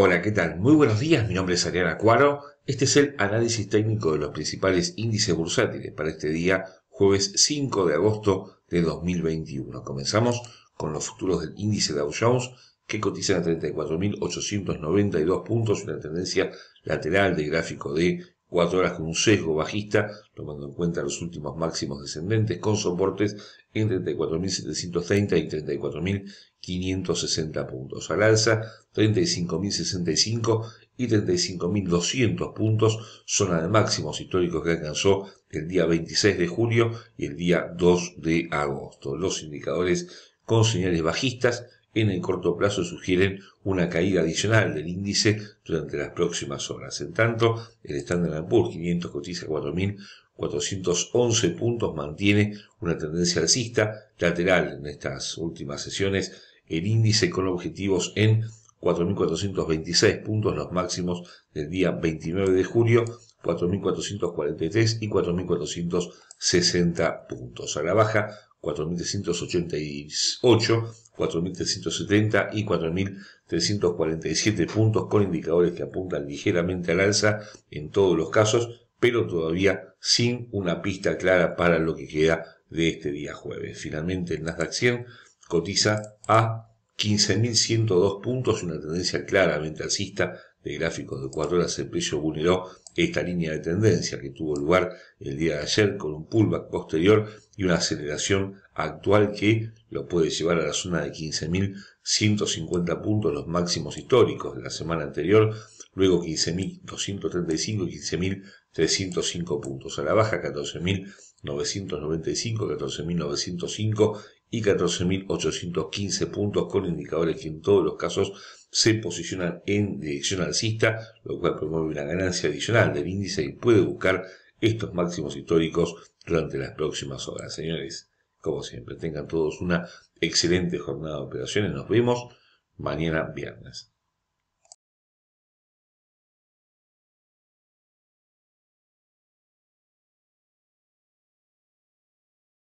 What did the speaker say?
Hola, ¿qué tal? Muy buenos días, mi nombre es Ariana Cuaro. Este es el análisis técnico de los principales índices bursátiles para este día, jueves 5 de agosto de 2021. Comenzamos con los futuros del índice Dow Jones, que cotizan a 34.892 puntos, una tendencia lateral de gráfico de 4 horas con un sesgo bajista, tomando en cuenta los últimos máximos descendentes, con soportes en 34.730 y 560 puntos. Al alza, 35.065 y 35.200 puntos, zona de máximos históricos que alcanzó el día 26 de julio y el día 2 de agosto. Los indicadores con señales bajistas en el corto plazo sugieren una caída adicional del índice durante las próximas horas. En tanto, el Standard Poor's 500 cotiza 4.000 411 puntos, mantiene una tendencia alcista lateral en estas últimas sesiones, el índice con objetivos en 4.426 puntos, los máximos del día 29 de julio, 4.443 y 4.460 puntos. A la baja, 4.388, 4.370 y 4.347 puntos con indicadores que apuntan ligeramente al alza en todos los casos, pero todavía sin una pista clara para lo que queda de este día jueves. Finalmente el Nasdaq 100 cotiza a 15.102 puntos, una tendencia claramente alcista de gráficos de 4 horas, el precio vulneró esta línea de tendencia que tuvo lugar el día de ayer con un pullback posterior y una aceleración actual que lo puede llevar a la zona de 15.150 puntos, los máximos históricos de la semana anterior, luego 15.235 y 15.305 puntos. A la baja 14.995, 14.905 y 14.815 puntos con indicadores que en todos los casos se posicionan en dirección alcista, lo cual promueve una ganancia adicional del índice y puede buscar estos máximos históricos durante las próximas horas. Señores, como siempre, tengan todos una excelente jornada de operaciones. Nos vemos mañana viernes.